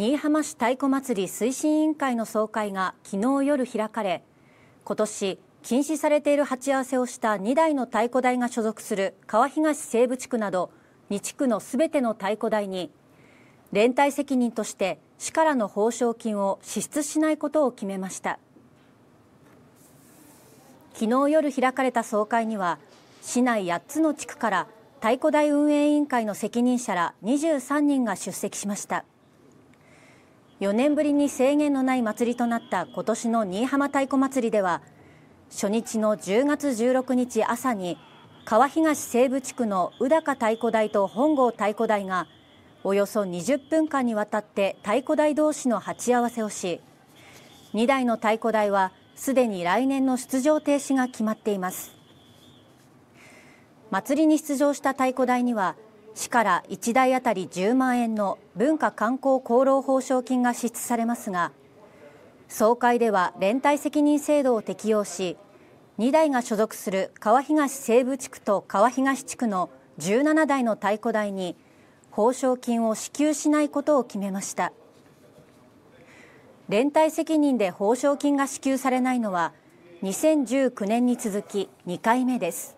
新居浜市太鼓祭り推進委員会の総会が昨日夜開かれ今年禁止されている鉢合わせをした2台の太鼓台が所属する川東西部地区など2地区のすべての太鼓台に連帯責任として市からの報奨金を支出しないことを決めました昨日夜開かれた総会には市内8つの地区から太鼓台運営委員会の責任者ら23人が出席しました。4年ぶりに制限のない祭りとなった今年の新居浜太鼓祭りでは初日の10月16日朝に川東西部地区の宇高太鼓台と本郷太鼓台がおよそ20分間にわたって太鼓台同士の鉢合わせをし2台の太鼓台はすでに来年の出場停止が決まっています祭りに出場した太鼓台には市から1台当たり10万円の文化観光功労報奨金が支出されますが総会では連帯責任制度を適用し2台が所属する川東西部地区と川東地区の17台の太鼓台に報奨金を支給しないことを決めました連帯責任で報奨金が支給されないのは2019年に続き2回目です